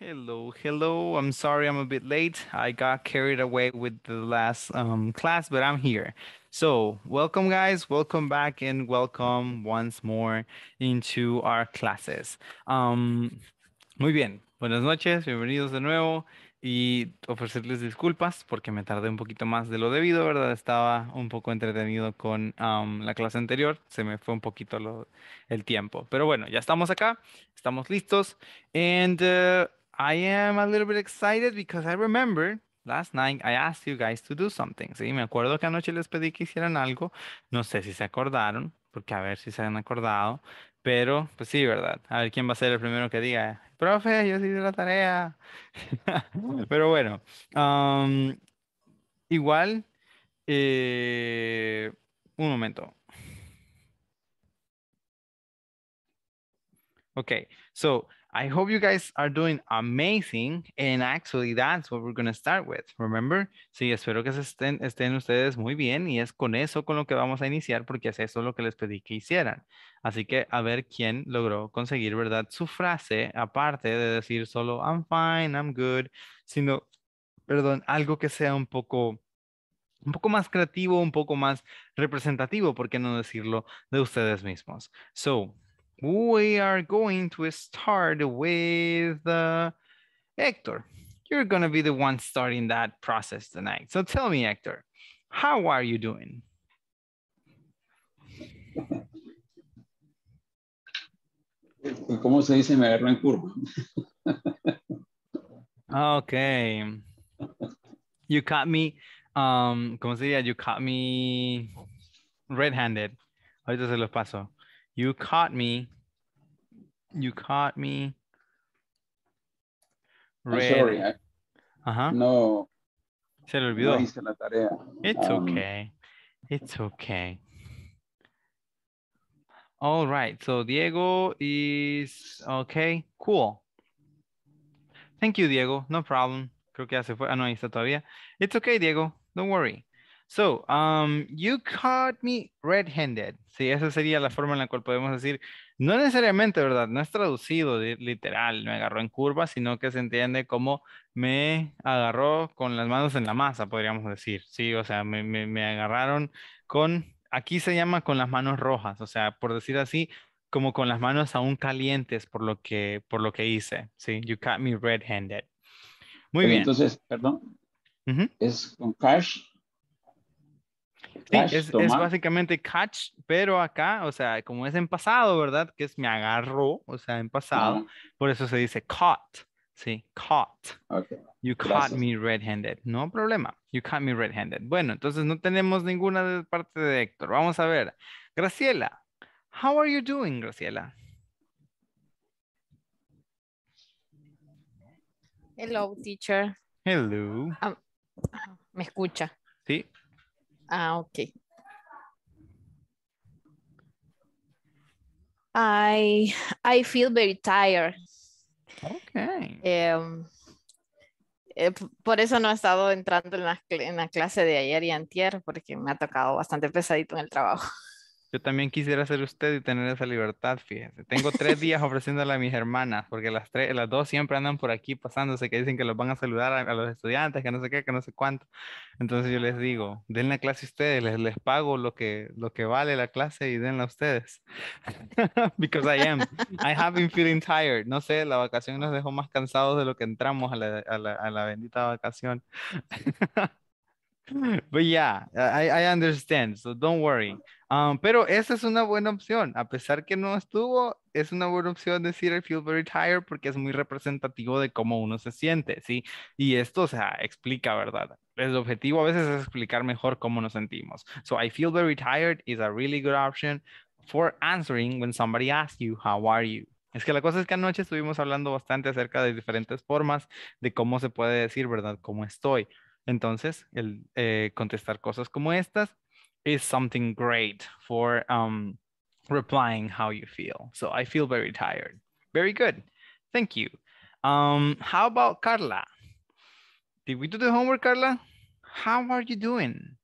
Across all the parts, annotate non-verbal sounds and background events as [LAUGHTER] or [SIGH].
Hello, hello. I'm sorry I'm a bit late. I got carried away with the last um, class, but I'm here. So welcome guys, welcome back and welcome once more into our classes. Um, muy bien, buenas noches, bienvenidos de nuevo y ofrecerles disculpas porque me tardé un poquito más de lo debido, ¿verdad? Estaba un poco entretenido con um, la clase anterior, se me fue un poquito el tiempo, pero bueno, ya estamos acá, estamos listos and... Uh, I am a little bit excited because I remember last night I asked you guys to do something. Sí, me acuerdo que anoche les pedí que hicieran algo. No sé si se acordaron, porque a ver si se han acordado. Pero, pues sí, ¿verdad? A ver quién va a ser el primero que diga, profe, yo sí hice la tarea. [LAUGHS] pero bueno, um, igual, eh, un momento. Ok, so I hope you guys are doing amazing. And actually, that's what we're going to start with. Remember? Sí, espero que estén, estén ustedes muy bien. Y es con eso con lo que vamos a iniciar, porque es eso lo que les pedí que hicieran. Así que a ver quién logró conseguir, ¿verdad? Su frase, aparte de decir solo I'm fine, I'm good, sino, perdón, algo que sea un poco un poco más creativo, un poco más representativo, ¿por qué no decirlo? De ustedes mismos. So, we are going to start with uh, Hector. You're gonna be the one starting that process tonight. So tell me, Hector, how are you doing? ¿Cómo se dice? Me agarró en curva. okay. You caught me, um, ¿cómo se diría? You caught me red-handed. Ahorita se los paso. You caught me. You caught me. Red. I'm sorry. I, uh-huh. No. Se le olvidó. No hice la tarea. It's um, okay. It's okay. All right. So Diego is okay. Cool. Thank you, Diego. No problem. Creo que ya se fue. Ah, no, ahí está todavía. It's okay, Diego. Don't worry. So, um, you caught me red-handed. Sí, esa sería la forma en la cual podemos decir, no necesariamente, ¿verdad? No es traducido literal, me agarró en curva, sino que se entiende como me agarró con las manos en la masa, podríamos decir. Sí, o sea, me, agarraron con, aquí se llama con las manos rojas, o sea, por decir así, como con las manos aún calientes por lo que, por lo que hice. Sí, you caught me red-handed. Muy bien. Entonces, perdón, es con cash es, básicamente catch, pero acá, o sea, como es en pasado, ¿verdad? Que es me agarró, o sea, en pasado, por eso se dice caught, sí, caught. You caught me red-handed, no problema, you caught me red-handed. Bueno, entonces no tenemos ninguna de parte de Héctor, vamos a ver. Graciela, how are you doing, Graciela? Hello, teacher. Hello. Ah, ¿Me escucha? Sí, Ah, ok. I I feel very tired. Okay. Em, eh, por eso no he estado entrando en la, en la, clase de ayer y antier, porque me ha tocado bastante pesadito en el trabajo. [LAUGHS] Yo también quisiera ser usted y tener esa libertad, fíjese. Tengo tres días ofreciéndole a mis hermanas, porque las, tres, las dos siempre andan por aquí pasándose, que dicen que los van a saludar a, los estudiantes, que no sé qué, que no sé cuánto. Entonces yo les digo, den la clase a ustedes, les, les pago lo que, lo que vale la clase y denla a ustedes. [LAUGHS] Because I am. I have been feeling tired. No sé, la vacación nos dejó más cansados de lo que entramos a la, a la bendita vacación. [LAUGHS] [LAUGHS] But yeah, I, I, understand, so don't worry. Um, pero esa es una buena opción, a pesar que no estuvo, es una buena opción decir I feel very tired porque es muy representativo de cómo uno se siente, ¿sí? Y esto, o sea, explica, ¿verdad? El objetivo a veces es explicar mejor cómo nos sentimos. So I feel very tired is a really good option for answering when somebody asks you, how are you? Es que la cosa es que anoche estuvimos hablando bastante acerca de diferentes formas de cómo se puede decir, ¿verdad? ¿Cómo estoy? Entonces, el eh, contestar cosas como estas is something great for um, replying how you feel. So I feel very tired. Very good. Thank you. Um, how about Carla? Did we do the homework, Carla? How are you doing?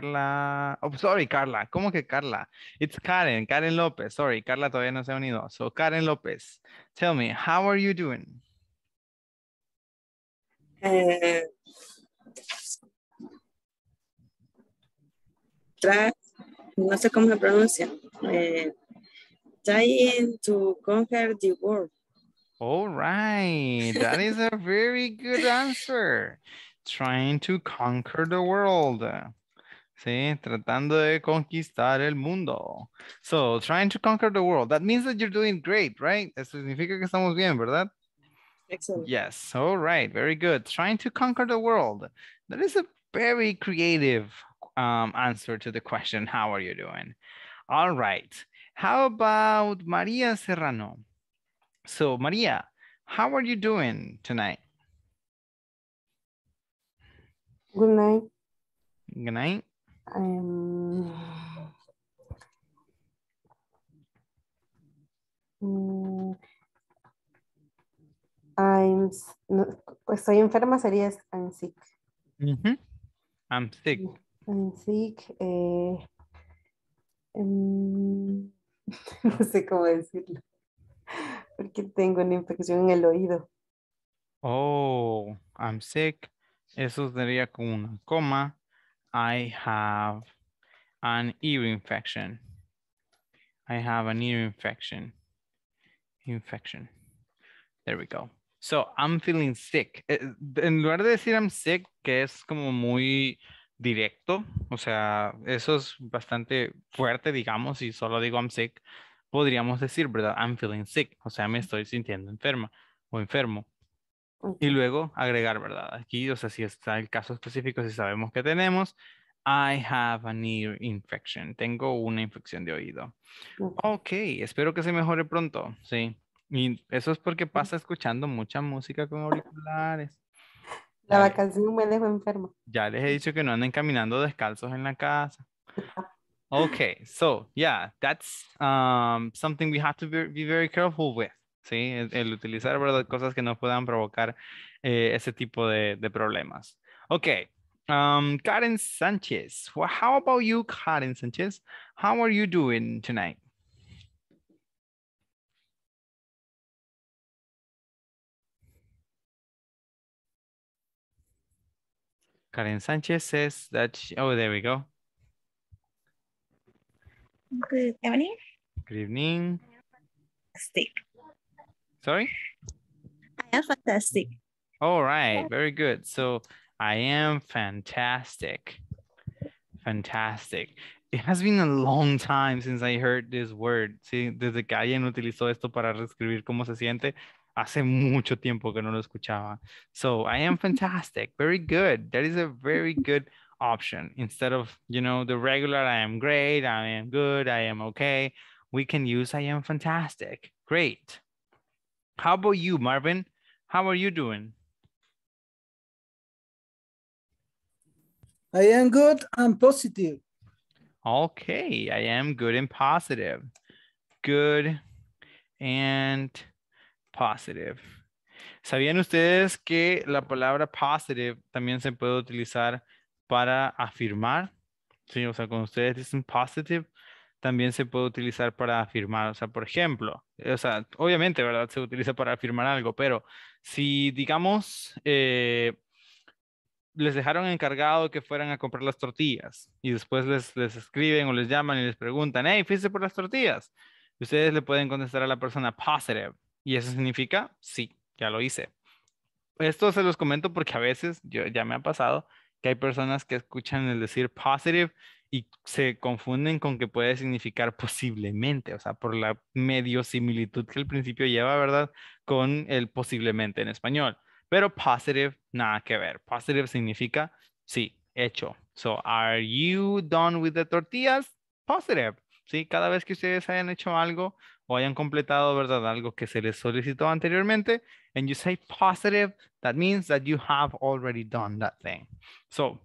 Carla, oh, sorry, Carla, ¿cómo que Carla? It's Karen, Karen López, sorry, Carla todavía no se ha unido. So, Karen López, tell me, how are you doing? Uh, no sé cómo se pronuncia. Uh, eh, trying to conquer the world. All right, that is a very good answer. Trying to conquer the world. Sí, tratando de conquistar el mundo. So, trying to conquer the world. That means that you're doing great, right? Eso significa que estamos bien, ¿verdad? Excellent. Yes, all right, very good. Trying to conquer the world. That is a very creative um, answer to the question, how are you doing? All right, how about Maria Serrano? So Maria, how are you doing tonight? Good night. Good night. Em, mm, I'm, estoy pues, enferma sería I'm sick. I'm sick. I'm sick. Eh, em, [LAUGHS] no sé cómo decirlo. Porque tengo una infección en el oído. Oh, I'm sick. Eso sería como una coma. I have an ear infection. I have an ear infection. Infection. There we go. So I'm feeling sick. Eh, en lugar de decir I'm sick, que es como muy directo, o sea, eso es bastante fuerte, digamos, Y solo digo I'm sick, podríamos decir, ¿verdad? I'm feeling sick, o sea, me estoy sintiendo enferma o enfermo. Y luego agregar, ¿verdad? Aquí, o sea, si está el caso específico, si sabemos que tenemos, I have an ear infection. Tengo una infección de oído. Ok, espero que se mejore pronto. Sí. Y eso es porque pasa escuchando mucha música con auriculares. La vacación me dejó enfermo. Ya les he dicho que no anden caminando descalzos en la casa. [LAUGHS] Okay, so yeah, that's um, something we have to be very careful with. ¿sí? El, utilizar, Cosas que nos puedan provocar eh, ese tipo de, problemas. Ok. Um, Karen Sanchez, how about you, Karen Sanchez? How are you doing tonight? Karen Sanchez says that oh, there we go. Good evening. Good evening. Stick. Sorry? I am fantastic. All right, very good. So I am fantastic. Fantastic. It has been a long time since I heard this word. Sí, desde que alguien utilizó esto para describir cómo se siente, hace mucho tiempo que no lo escuchaba. So I am [LAUGHS] fantastic. Very good. That is a very good option. Instead of, you know, the regular I am great, I am good, I am okay, we can use I am fantastic. Great. How about you, Marvin? How are you doing? I am good and positive. Okay, I am good and positive. Good and positive. ¿Sabían ustedes que la palabra positive también se puede utilizar para afirmar? Sí, o sea, cuando ustedes dicen positive, también se puede utilizar para afirmar, o sea, por ejemplo, eh, o obviamente, ¿verdad? Se utiliza para afirmar algo, pero si, digamos, eh, les dejaron encargado que fueran a comprar las tortillas y después les, escriben o les llaman y les preguntan, hey, fuiste por las tortillas. ustedes le pueden contestar a la persona positive y eso significa, sí, ya lo hice. Esto se los comento porque a veces yo, ya me ha pasado que hay personas que escuchan el decir positive y se confunden con que puede significar posiblemente, o sea, por la medio similitud que al principio lleva, ¿verdad? Con el posiblemente en español. Pero positive, nada que ver. Positive significa sí, hecho. So, are you done with the tortillas? Positive. Sí, cada vez que ustedes hayan hecho algo o hayan completado, ¿verdad? Algo que se les solicitó anteriormente, and you say positive, that means that you have already done that thing. So,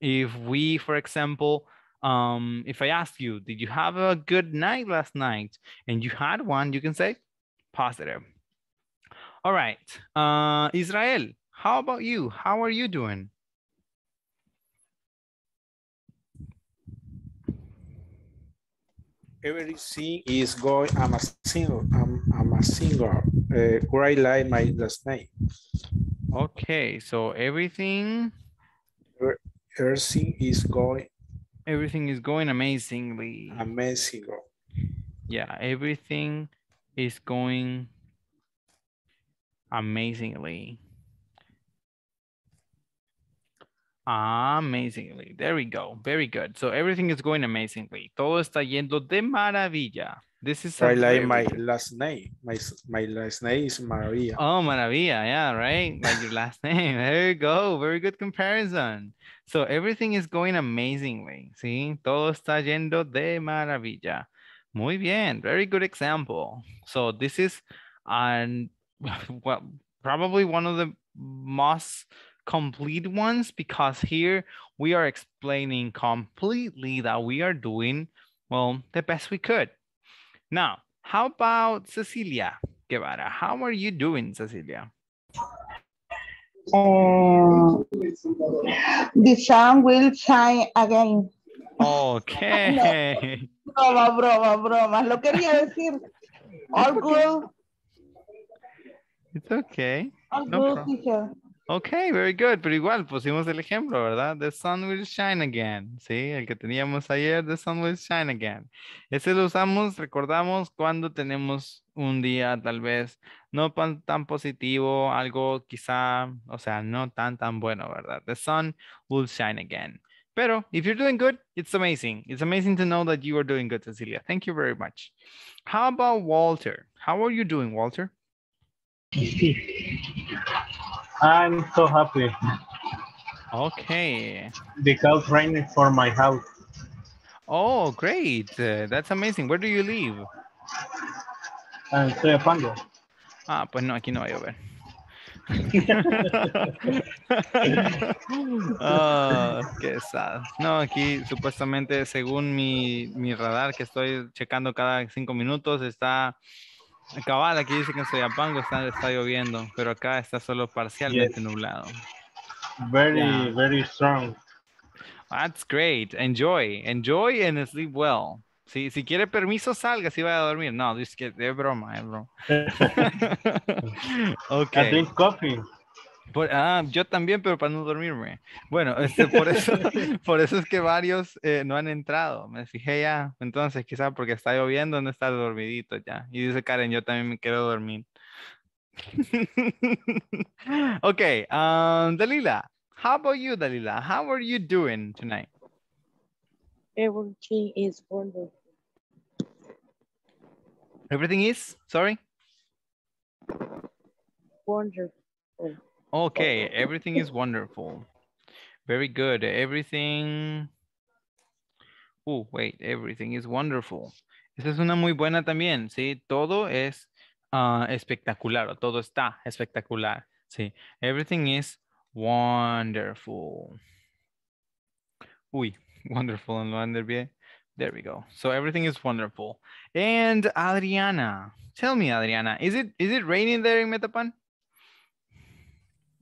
if we, for example, um, if I ask you, did you have a good night last night? And you had one, you can say positive. All right, uh, Israel, how about you? How are you doing? Everything is going, I'm a singer, I'm, I'm a singer, uh, great like my last name. Okay, so everything? Everything is going everything is going amazingly. Amazing. Yeah, everything is going amazingly. Amazingly. There we go. Very good. So everything is going amazingly. Todo está yendo de maravilla. This is I like my last name. My my last name is Maravilla. Oh, Maravilla. Yeah, right. Like your last [LAUGHS] name. There you go. Very good comparison. So everything is going amazingly. See, todo está yendo de maravilla. Muy bien. Very good example. So this is, and [LAUGHS] well, probably one of the most complete ones because here we are explaining completely that we are doing, well, the best we could. Now, how about Cecilia Guevara? How are you doing, Cecilia? Um, the sun will shine again. Okay. [LAUGHS] no, broma, broma, broma. Lo quería decir. [LAUGHS] All good. It's okay. All no good, Ok, very good, pero igual pusimos el ejemplo, ¿verdad? The sun will shine again, ¿sí? El que teníamos ayer, the sun will shine again. Ese lo usamos, recordamos, cuando tenemos un día tal vez no tan, positivo, algo quizá, o sea, no tan tan bueno, ¿verdad? The sun will shine again. Pero if you're doing good, it's amazing. It's amazing to know that you are doing good, Cecilia. Thank you very much. How about Walter? How are you doing, Walter? I'm so happy. Okay. Because raining for my house. Oh, great. that's amazing. Where do you live? Ah, estoy a Pango. Ah, pues no, aquí no va a llover. oh, [LAUGHS] qué sad. No, aquí supuestamente según mi, mi radar que estoy checando cada cinco minutos está Cabal, aquí dice que en Soyapango está, está lloviendo, pero acá está solo parcialmente nublado. Very, very strong. That's great. Enjoy. Enjoy and sleep well. Si, si quiere permiso, salga si va a dormir. No, es, que, es broma, es broma. [LAUGHS] [LAUGHS] ok. I drink coffee. Ah, yo también, pero para no dormirme. Bueno, este, por, eso, [LAUGHS] por eso es que varios eh, no han entrado. Me dije, ya, entonces, quizá porque está lloviendo, no está dormidito ya. Y dice Karen, yo también me quiero dormir. [LAUGHS] ok, um, Dalila, how about you, Dalila? How are you doing tonight? Everything is wonderful. Everything is, sorry? Wonderful. Okay, [LAUGHS] everything is wonderful. Very good. Everything. Oh wait, everything is wonderful. Esa es una muy buena también, ¿sí? Todo es uh, espectacular, o todo está espectacular, ¿sí? Everything is wonderful. Uy, [LAUGHS] wonderful and wonderful. There we go. So everything is wonderful. And Adriana, tell me, Adriana, is it is it raining there in Metapan?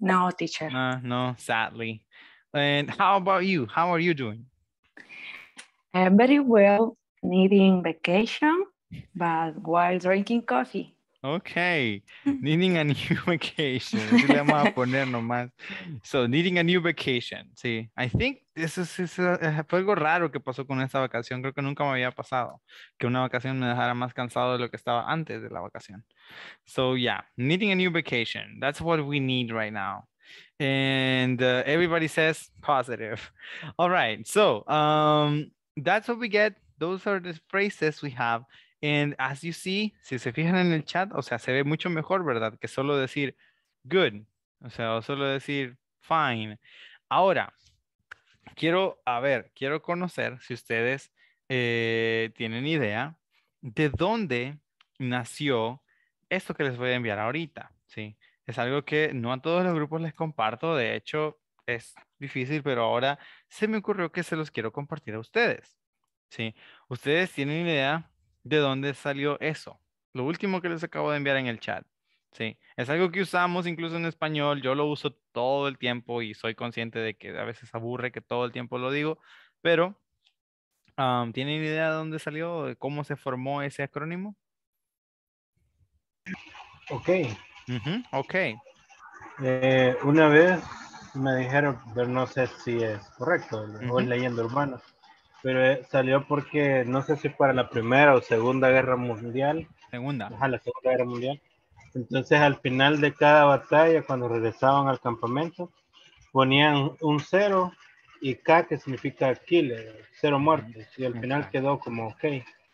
No, teacher. Uh, no, sadly. And how about you? How are you doing? Uh, very well, needing vacation, but while drinking coffee. Okay, mm. needing a new [LAUGHS] vacation. le vamos a poner nomás. So, needing a new vacation. Sí, I think this is, this is a, fue algo raro que pasó con esta vacación. Creo que nunca me había pasado que una vacación me dejara más cansado de lo que estaba antes de la vacación. So, yeah, needing a new vacation. That's what we need right now. And uh, everybody says positive. All right, so um, that's what we get. Those are the phrases we have y as you see, si se fijan en el chat, o sea, se ve mucho mejor, ¿verdad? Que solo decir good, o sea, o solo decir fine. Ahora, quiero, a ver, quiero conocer si ustedes eh, tienen idea de dónde nació esto que les voy a enviar ahorita, ¿sí? Es algo que no a todos los grupos les comparto, de hecho, es difícil, pero ahora se me ocurrió que se los quiero compartir a ustedes, ¿sí? Ustedes tienen idea de dónde salió eso. Lo último que les acabo de enviar en el chat. Sí, es algo que usamos incluso en español, yo lo uso todo el tiempo y soy consciente de que a veces aburre que todo el tiempo lo digo, pero um, ¿tienen idea de dónde salió, de cómo se formó ese acrónimo? Ok. Ok. Eh, una vez me dijeron, pero no sé si es correcto, uh leyendo pero eh, salió porque no sé si para la primera o segunda guerra mundial. Segunda. Ajá, la segunda guerra mundial. Entonces al final de cada batalla, cuando regresaban al campamento, ponían un cero y K que significa killer, cero muertes. Y al final quedó como, ok,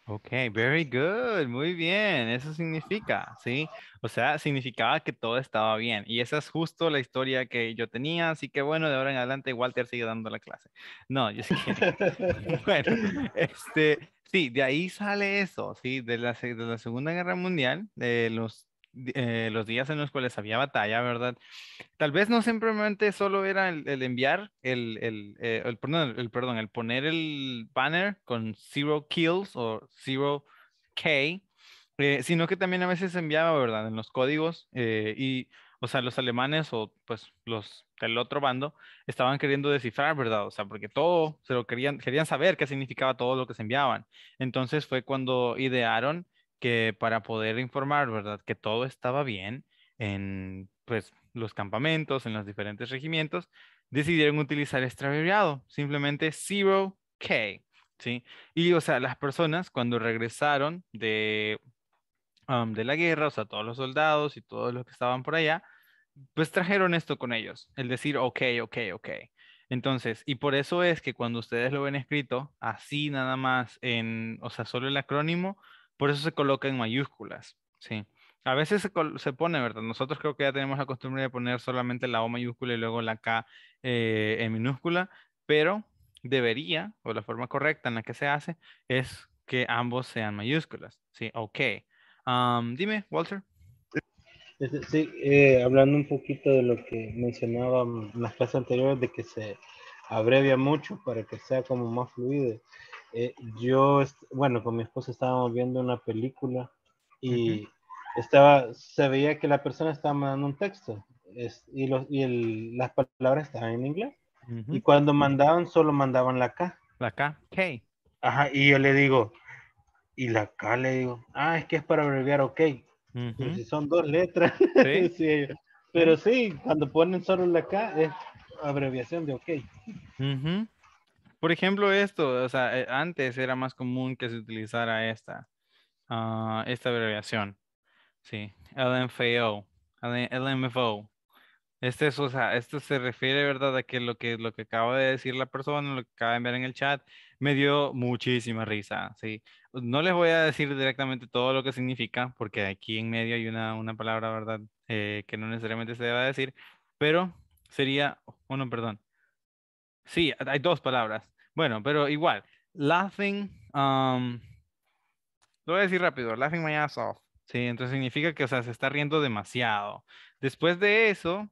Ok, very good, muy bien, eso significa, ¿sí? O sea, significaba que todo estaba bien y esa es justo la historia que yo tenía, así que bueno, de ahora en adelante Walter sigue dando la clase. No, yo sí [LAUGHS] Bueno, este, sí, de ahí sale eso, ¿sí? De la, de la Segunda Guerra Mundial, de los eh, los días en los cuales había batalla, ¿verdad? Tal vez no simplemente solo era el, enviar, el, el, eh, el, perdón, el, poner el banner con zero kills o zero K, eh, sino que también a veces se enviaba, ¿verdad? En los códigos y, o sea, los alemanes o pues los del otro bando estaban queriendo descifrar, ¿verdad? O sea, porque todo, se lo querían, querían saber qué significaba todo lo que se enviaban. Entonces fue cuando idearon que para poder informar, ¿verdad? Que todo estaba bien en pues los campamentos, en los diferentes regimientos, decidieron utilizar extraviado simplemente Zero K, ¿sí? Y, o sea, las personas cuando regresaron de, de la guerra, o sea, todos los soldados y todos los que estaban por allá, pues trajeron esto con ellos, el decir, ok, ok, ok. Entonces, y por eso es que cuando ustedes lo ven escrito así nada más en, o sea, solo el acrónimo, por eso se coloca en mayúsculas, ¿sí? A veces se, se, pone, ¿verdad? Nosotros creo que ya tenemos la costumbre de poner solamente la O mayúscula y luego la K eh, en minúscula, pero debería, o la forma correcta en la que se hace, es que ambos sean mayúsculas, ¿sí? Ok. Um, dime, Walter. Este, sí, eh, hablando un poquito de lo que mencionaba en las clases anteriores, de que se abrevia mucho para que sea como más fluido. Eh, yo, bueno, con mi esposa estábamos viendo una película y estaba, se veía que la persona estaba mandando un texto y, los, y el, las palabras estaban en inglés. Y cuando mandaban, solo mandaban la K. La K, K. Ajá, y yo le digo, y la K le digo, ah, es que es para abreviar, ok. Pero si son dos letras. ¿Sí? [LAUGHS] pero sí, cuando ponen solo la K es abreviación de ok. Por ejemplo, esto, o sea, eh, antes era más común que se utilizara esta, ah, esta abreviación. Sí, LMFAO, LMFO. Este o sea, esto se refiere, ¿verdad? A que lo que, lo que acaba de decir la persona, lo que acaba de ver en el chat, me dio muchísima risa, ¿sí? No les voy a decir directamente todo lo que significa, porque aquí en medio hay una, una palabra, ¿verdad? Eh, que no necesariamente se debe decir, pero sería, bueno, perdón. Sí, hay dos palabras. Bueno, pero igual, laughing, um, lo voy a decir rápido, laughing my ass off. Sí, entonces significa que, o sea, se está riendo demasiado. Después de eso,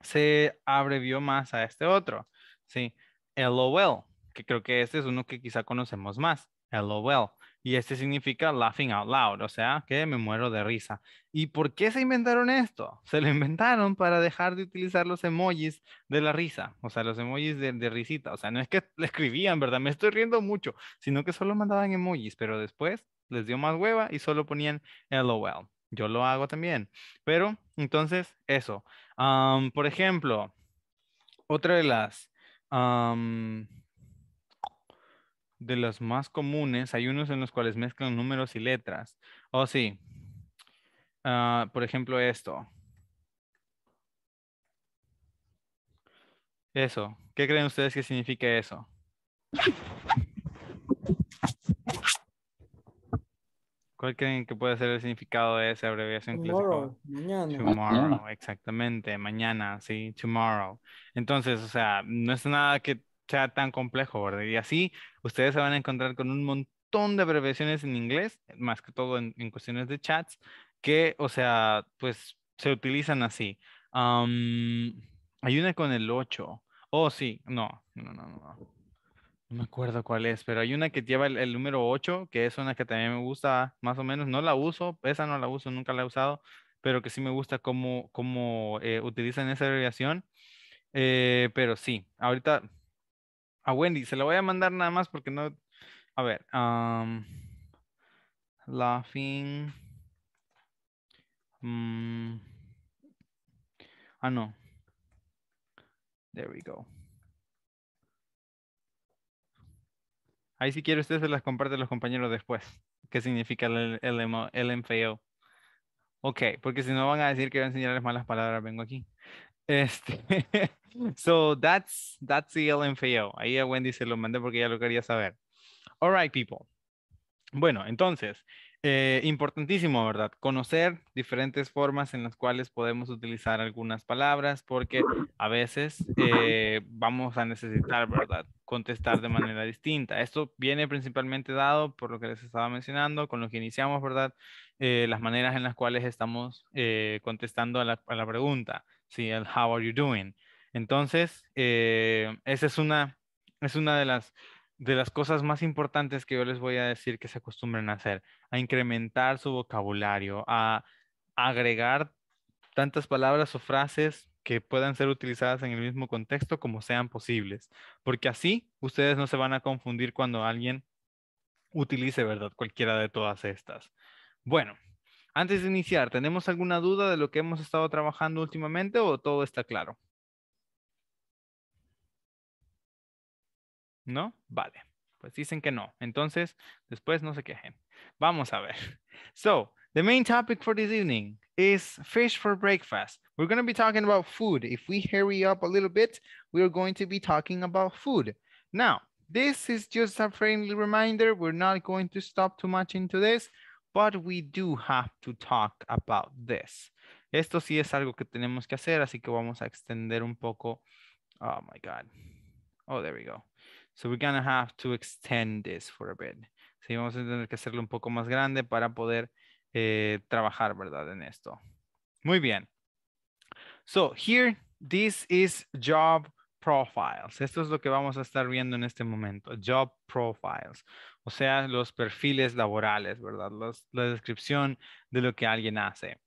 se abrevió más a este otro, sí, LOL, que creo que este es uno que quizá conocemos más, LOL. Y este significa laughing out loud, o sea, que me muero de risa. ¿Y por qué se inventaron esto? Se lo inventaron para dejar de utilizar los emojis de la risa, o sea, los emojis de, risita. O sea, no es que le escribían, ¿verdad? Me estoy riendo mucho, sino que solo mandaban emojis, pero después les dio más hueva y solo ponían LOL. Yo lo hago también. Pero, entonces, eso. por ejemplo, otra de las de los más comunes, hay unos en los cuales mezclan números y letras. Oh, sí. Ah, por ejemplo, esto. Eso. ¿Qué creen ustedes que significa eso? ¿Cuál creen que puede ser el significado de esa abreviación tomorrow, Mañana. Tomorrow, exactamente. Mañana, sí, tomorrow. Entonces, o sea, no es nada que sea tan complejo, ¿verdad? Y así ustedes se van a encontrar con un montón de abreviaciones en inglés, más que todo en, cuestiones de chats, que, o sea, pues se utilizan así. hay una con el 8. Oh, sí, no, no, no, no. No me acuerdo cuál es, pero hay una que lleva el, número 8, que es una que también me gusta más o menos. No la uso, esa no la uso, nunca la he usado, pero que sí me gusta cómo, cómo eh, utilizan esa abreviación. Eh, pero sí, ahorita a Wendy. Se la voy a mandar nada más porque no. A ver. laughing. Mm, ah, no. There we go. Ahí si quiere usted se las comparte a los compañeros después. ¿Qué significa el, el MFAO? Ok, porque si no van a decir que voy a enseñarles malas palabras, vengo aquí. Este, [LAUGHS] so that's, that's the LMFAO. Ahí a Wendy se lo mandé porque ya lo quería saber. All right, people. Bueno, entonces, eh, importantísimo, ¿verdad? Conocer diferentes formas en las cuales podemos utilizar algunas palabras porque a veces eh, vamos a necesitar, ¿verdad? Contestar de manera distinta. Esto viene principalmente dado por lo que les estaba mencionando, con lo que iniciamos, ¿verdad? Eh, las maneras en las cuales estamos contestando a la pregunta. ¿sí? El how are you doing. Entonces, eh, esa es una, es una de, las, de las cosas más importantes que yo les voy a decir que se acostumbren a hacer, a incrementar su vocabulario, a agregar tantas palabras o frases que puedan ser utilizadas en el mismo contexto como sean posibles, porque así ustedes no se van a confundir cuando alguien utilice, ¿verdad? Cualquiera de todas estas. Bueno, antes de iniciar, ¿tenemos alguna duda de lo que hemos estado trabajando últimamente o todo está claro? ¿No? Vale. Pues dicen que no. Entonces, después no se quejen. Vamos a ver. [LAUGHS] So, the main topic for this evening is fish for breakfast. We're going to be talking about food. If we hurry up a little bit, we're going to be talking about food. Now, this is just a friendly reminder. We're not going to stop too much into this but we do have to talk about this. Esto sí es algo que tenemos que hacer, así que vamos a extender un poco. Oh my God. Oh, there we go. So we're gonna have to extend this for a bit. Sí, vamos a tener que hacerlo un poco más grande para poder eh, trabajar, ¿verdad? En esto. Muy bien. So here, this is job profiles. Esto es lo que vamos a estar viendo en este momento. Job profiles, o sea, los perfiles laborales, ¿verdad? la descripción de lo que alguien hace.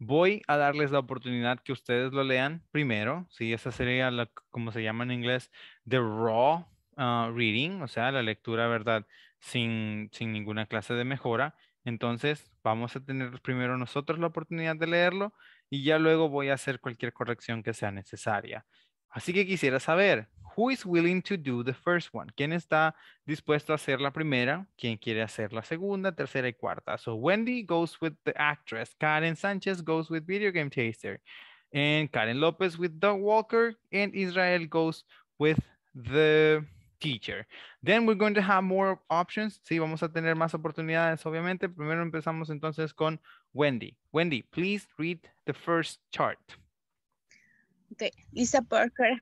Voy a darles la oportunidad que ustedes lo lean primero, ¿sí? Esa sería, como se llama en inglés, the raw ah, reading, o sea, la lectura, ¿verdad? sin ninguna clase de mejora. Entonces, vamos a tener primero nosotros la oportunidad de leerlo y ya luego voy a hacer cualquier corrección que sea necesaria. Así que quisiera saber, who is willing to do the first one? ¿Quién está dispuesto a hacer la primera? ¿Quién quiere hacer la segunda, tercera y cuarta? So Wendy goes with the actress. Karen Sanchez goes with video game taster. And Karen Lopez with Doug Walker. And Israel goes with the teacher. Then we're going to have more options. Sí, vamos a tener más oportunidades, obviamente. Primero empezamos entonces con Wendy. Wendy, please read the first chart. Okay, Lisa Parker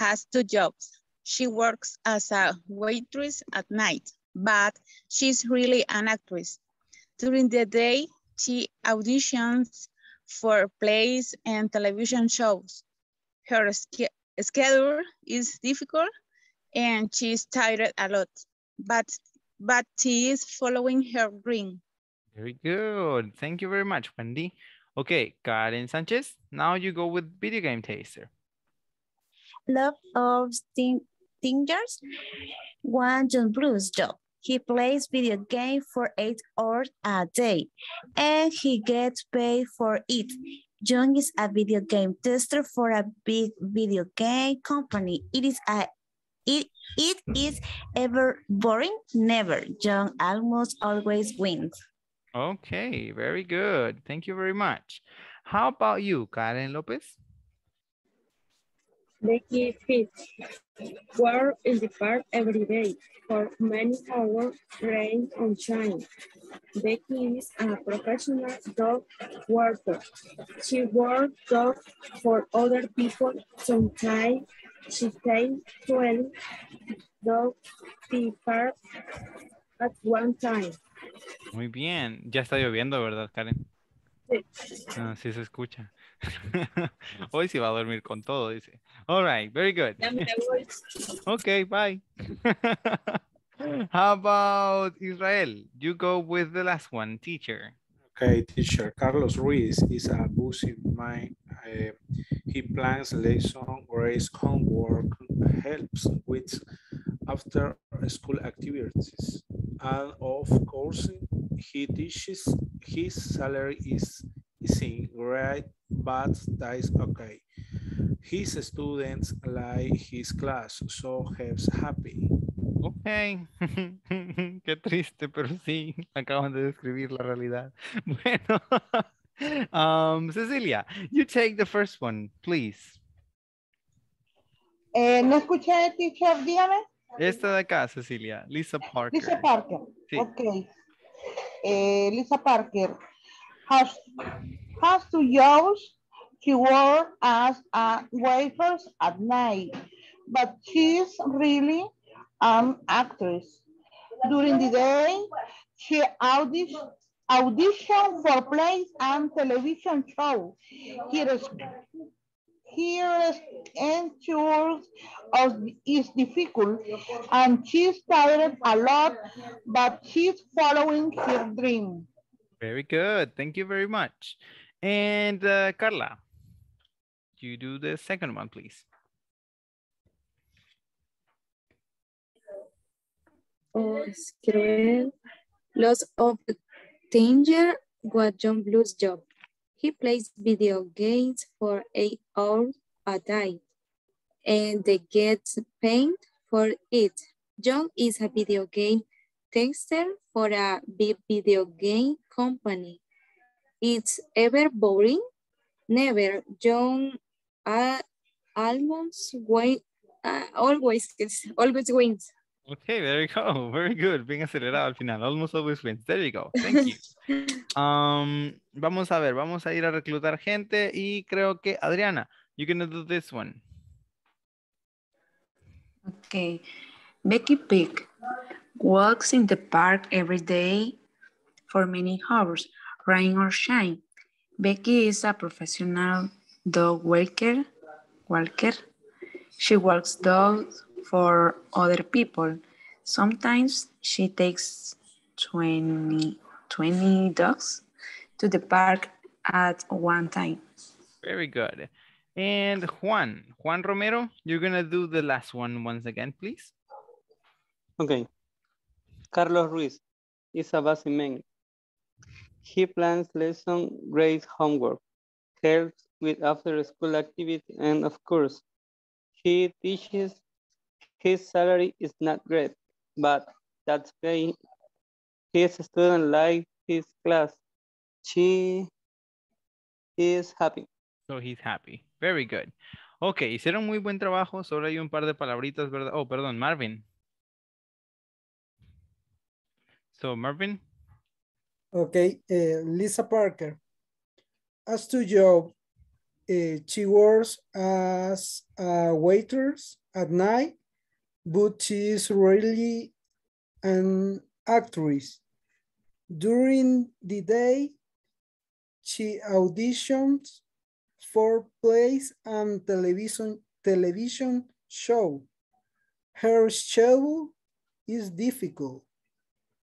has two jobs. She works as a waitress at night, but she's really an actress. During the day, she auditions for plays and television shows. Her schedule is difficult and she's tired a lot, but, but she is following her dream. Very good. Thank you very much, Wendy. Okay, Karen Sanchez, now you go with video game taster. Love of Stingers, one John Blue's job. He plays video game for eight hours a day, and he gets paid for it. John is a video game tester for a big video game company. It is a it, it is ever boring, never. John almost always wins. Okay, very good. Thank you very much. How about you, Karen Lopez? Becky give work in the park every day for many hours, rain or shine. Becky is a professional dog worker. She works dogs for other people. Sometimes she takes 12 dogs to park at one time. Muy bien. Ya está lloviendo, ¿verdad, Karen? Sí. Ah, sí se escucha. [LAUGHS] Hoy sí va a dormir con todo, dice. All right, very good. [LAUGHS] okay, bye. [LAUGHS] How about Israel? You go with the last one, teacher. Okay, teacher. Carlos Ruiz is a busy mind. Uh, eh, he plans lesson, grades, homework, helps with after school activities. And of course, he teaches his salary is, is in great, but that's okay. His students like his class, so he's happy. Ok, [LAUGHS] qué triste, pero sí, [LAUGHS] acaban de describir la realidad. [LAUGHS] Bueno, um, Cecilia, you take the first one, please. Eh, no escuché, teacher, dígame. Esta de acá, Cecilia, Lisa Parker. Lisa Parker, okay. ok. Eh, Lisa Parker has, has to use she work as a waitress at night, but she's really An actors. During the day, she auditioned audition for plays and television shows. Here's here's ensures is difficult and she's tired a lot, but she's following her dream. Very good. Thank you very much. And uh, Carla, you do the second one, please. o escribir Lots of Danger What John Blue's job. He plays video games for eight hours a day and they get paid for it. John is a video game tester for a big video game company. It's ever boring? Never. John uh, almost win, uh, always, [LAUGHS] always wins. Okay, there you go. [LAUGHS] Very good. Bien acelerado al final. Almost always wins. There you go. Thank you. [LAUGHS] Um, vamos a ver, vamos a ir a reclutar gente y creo que Adriana, you're gonna do this one. Okay. Becky Pig walks in the park every day for many hours, rain or shine. Becky is a professional dog walker. Walker. She walks dogs for other people. Sometimes she takes 20, 20 dogs to the park at one time. Very good. And Juan, Juan Romero, you're going to do the last one once again, please. Okay. Carlos Ruiz is a busy man. He plans lesson, grades homework, helps with after school activity, and of course, he teaches his salary is not great, but that's okay. his student like his class. She is happy. So he's happy. Very good. Ok, hicieron muy buen trabajo. Solo hay un par de palabritas, ¿verdad? Oh, perdón, Marvin. So, Marvin. Okay, uh, Lisa Parker. As to job, uh, eh, she works as a waitress at night but she is really an actress. During the day, she auditions for plays and television, television show. Her schedule is difficult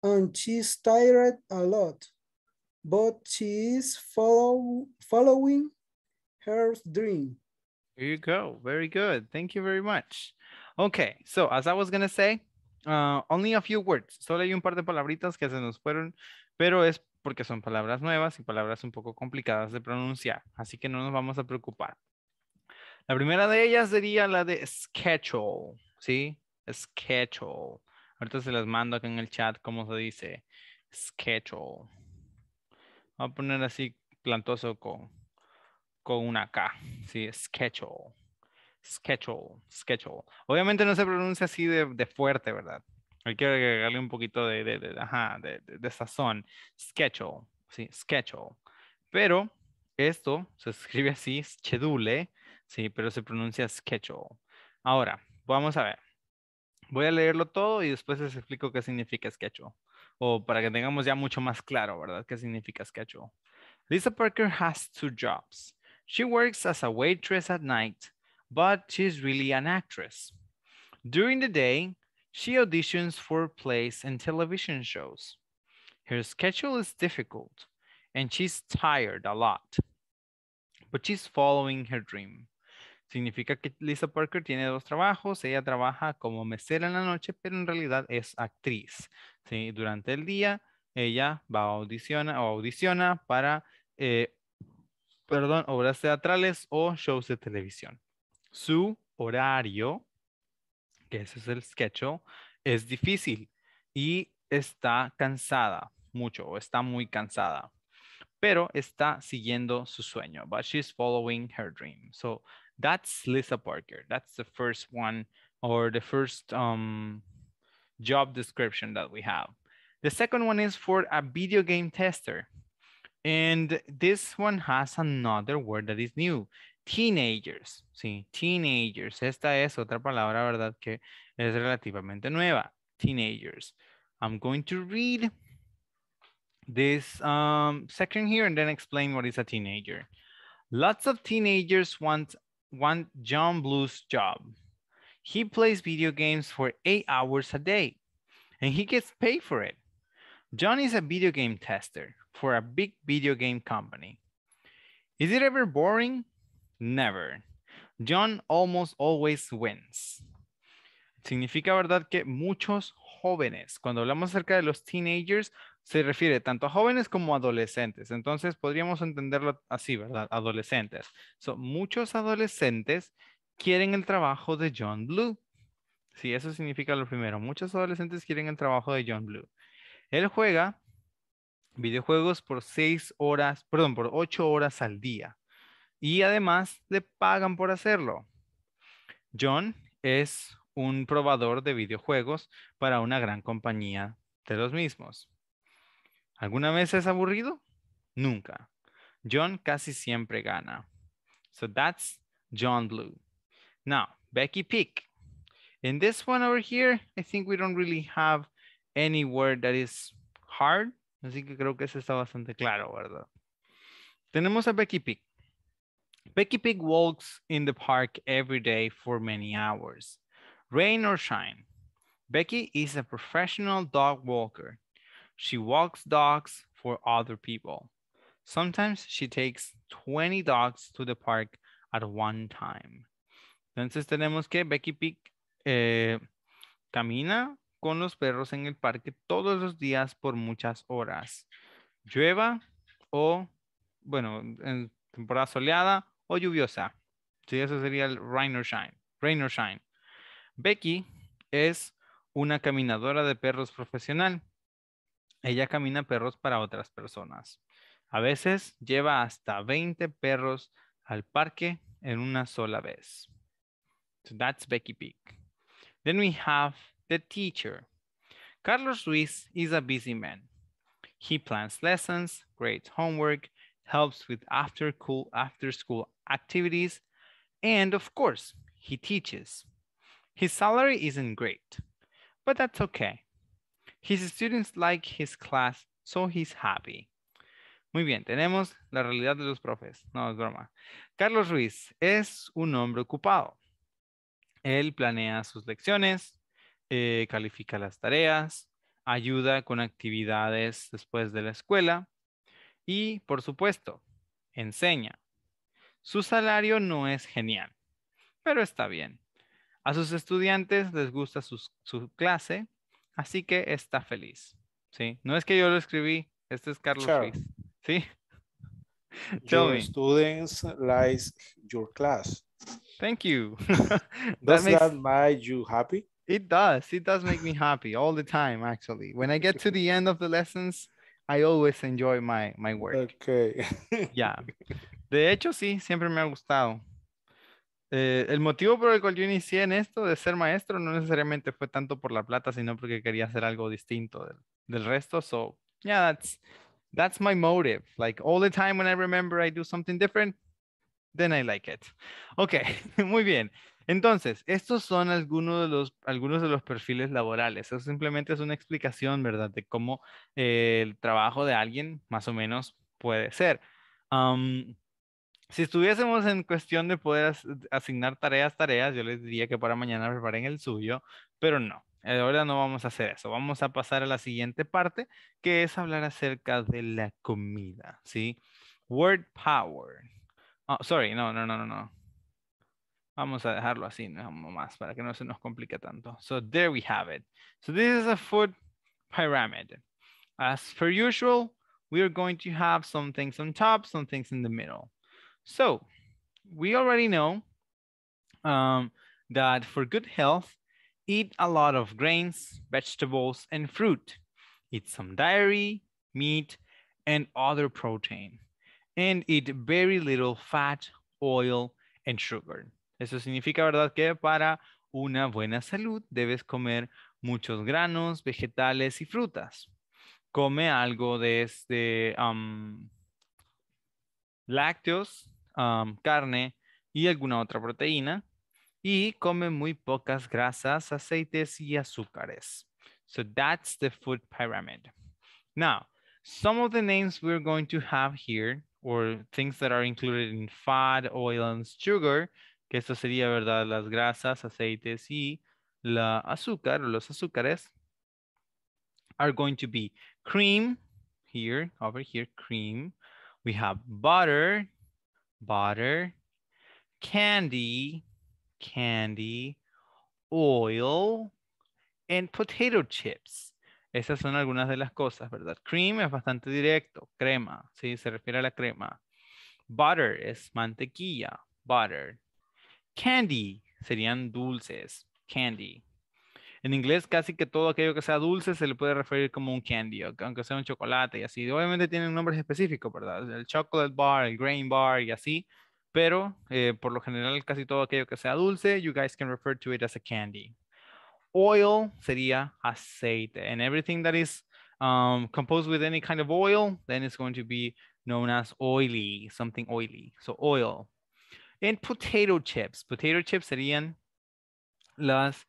and she's tired a lot, but she is follow, following her dream. There you go. Very good. Thank you very much. Okay, so as I was gonna say, uh, only a few words. Solo hay un par de palabritas que se nos fueron, pero es porque son palabras nuevas y palabras un poco complicadas de pronunciar, así que no nos vamos a preocupar. La primera de ellas sería la de schedule, ¿sí? Schedule. Ahorita se las mando acá en el chat cómo se dice. Schedule. Voy a poner así plantoso con, con una K, ¿sí? Schedule schedule, schedule. Obviamente no se pronuncia así de, fuerte, ¿verdad? Hay que agregarle un poquito de, de, de sazón. Schedule, sí, schedule. Pero esto se [LAUGHS] escribe así, schedule, sí, pero se pronuncia schedule. Ahora, vamos a ver. Voy a leerlo todo y después les explico qué significa schedule. O para que tengamos ya mucho más claro, ¿verdad? ¿Qué significa schedule? Lisa Parker has two jobs. She works as a waitress at night but she's really an actress. During the day, she auditions for plays and television shows. Her schedule is difficult and she's tired a lot, but she's following her dream. Significa que Lisa Parker tiene dos trabajos. Ella trabaja como mesera en la noche, pero en realidad es actriz. ¿sí? Durante el día, ella va a o audiciona para eh, perdón, obras teatrales o shows de televisión. Su horario, que ese es el schedule, es difícil y está cansada mucho o está muy cansada. Pero está siguiendo su sueño. But she's following her dream. So that's Lisa Parker. That's the first one or the first um, job description that we have. The second one is for a video game tester. And this one has another word that is new teenagers, sí, teenagers. Esta es otra palabra, ¿verdad? Que es relativamente nueva. Teenagers. I'm going to read this um, section here and then explain what is a teenager. Lots of teenagers want, want John Blue's job. He plays video games for eight hours a day and he gets paid for it. John is a video game tester for a big video game company. Is it ever boring? never. John almost always wins. Significa, ¿verdad?, que muchos jóvenes, cuando hablamos acerca de los teenagers, se refiere tanto a jóvenes como a adolescentes. Entonces podríamos entenderlo así, ¿verdad? Adolescentes. muchos adolescentes quieren el trabajo de John Blue. Sí, eso significa lo primero. Muchos adolescentes quieren el trabajo de John Blue. Él juega videojuegos por seis horas, perdón, por ocho horas al día y además le pagan por hacerlo. John es un probador de videojuegos para una gran compañía de los mismos. ¿Alguna vez es aburrido? Nunca. John casi siempre gana. So that's John Blue. Now, Becky Peak. In this one over here, I think we don't really have any word that is hard. Así que creo que eso está bastante claro, ¿verdad? Tenemos a Becky Peak. Becky Pig walks in the park every day for many hours, rain or shine. Becky is a professional dog walker. She walks dogs for other people. Sometimes she takes 20 dogs to the park at one time. Entonces tenemos que Becky Pig eh, camina con los perros en el parque todos los días por muchas horas. Llueva o, bueno, en temporada soleada o lluviosa. Sí, eso sería el rain or shine. Rain shine. Becky es una caminadora de perros profesional. Ella camina perros para otras personas. A veces lleva hasta 20 perros al parque en una sola vez. So that's Becky Peak. Then we have the teacher. Carlos Ruiz is a busy man. He plans lessons, grades homework, helps with after school, after school activities, and of course, he teaches. His salary isn't great, but that's okay. His students like his class, so he's happy. Muy bien, tenemos la realidad de los profes. No, es broma. Carlos Ruiz es un hombre ocupado. Él planea sus lecciones, eh, califica las tareas, ayuda con actividades después de la escuela y, por supuesto, enseña. Su salario no es genial, pero está bien. A sus estudiantes les gusta su, su clase, así que está feliz. ¿Sí? No es que yo lo escribí, este es Carlos Ruiz. ¿Sí? [LAUGHS] your students like your class. Thank you. [LAUGHS] does that, makes, that make you happy? It does. It does make me happy all the time, actually. When I get to the end of the lessons, I always enjoy my, my work. Okay. [LAUGHS] yeah. De hecho, sí, siempre me ha gustado. Eh, el motivo por el cual yo inicié en esto de ser maestro no necesariamente fue tanto por la plata, sino porque quería hacer algo distinto del, resto. So, yeah, that's, that's my motive. Like, all the time when I remember I do something different, then I like it. Ok, [LAUGHS] muy bien. Entonces, estos son algunos de los, algunos de los perfiles laborales. Eso simplemente es una explicación, ¿verdad? De cómo eh, el trabajo de alguien, más o menos, puede ser. Um, si estuviésemos en cuestión de poder asignar tareas, tareas, yo les diría que para mañana preparen el suyo, pero no, eh, ahora no vamos a hacer eso. Vamos a pasar a la siguiente parte, que es hablar acerca de la comida, ¿sí? Word power. Oh, sorry, no, no, no, no, no. Vamos a dejarlo así, no más, para que no se nos complique tanto. So there we have it. So this is a food pyramid. As per usual, we are going to have some things on top, some things in the middle. So we already know um, that for good health, eat a lot of grains, vegetables, and fruit. Eat some dairy, meat, and other protein. And eat very little fat, oil, and sugar. Eso significa, ¿verdad? Que para una buena salud debes comer muchos granos, vegetales y frutas. Come algo de este, um, lácteos, um, carne y alguna otra proteína y come muy pocas grasas, aceites y azúcares. So that's the food pyramid. Now, some of the names we're going to have here or things that are included in fat, oil, and sugar, que esto sería, ¿verdad? Las grasas, aceites y la azúcar o los azúcares are going to be cream here, over here, cream. We have butter, butter, candy, candy, oil, and potato chips. Esas son algunas de las cosas, ¿verdad? Cream es bastante directo, crema, ¿sí? Se refiere a la crema. Butter es mantequilla, butter. Candy serían dulces, candy en inglés casi que todo aquello que sea dulce se le puede referir como un candy, aunque sea un chocolate y así. Obviamente tienen nombres específicos, ¿verdad? El chocolate bar, el grain bar y así. Pero eh, por lo general casi todo aquello que sea dulce, you guys can refer to it as a candy. Oil sería aceite. And everything that is um, composed with any kind of oil, then it's going to be known as oily, something oily. So oil. And potato chips. Potato chips serían las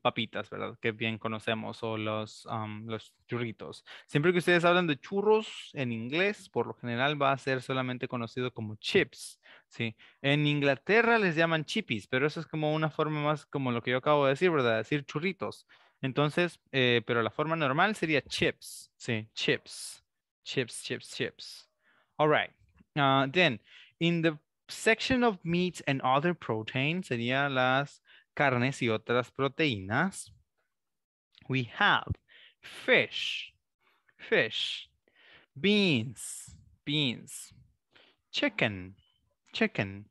papitas, ¿verdad? Que bien conocemos, o los, los churritos. Siempre que ustedes hablan de churros en inglés, por lo general va a ser solamente conocido como chips, ¿sí? En Inglaterra les llaman chippies, pero eso es como una forma más como lo que yo acabo de decir, ¿verdad? Decir churritos. Entonces, eh, pero la forma normal sería chips, ¿sí? Chips, chips, chips, chips. All right. Ah, then, in the section of meats and other proteins, sería las carnes y otras proteínas. We have fish, fish, beans, beans, chicken, chicken,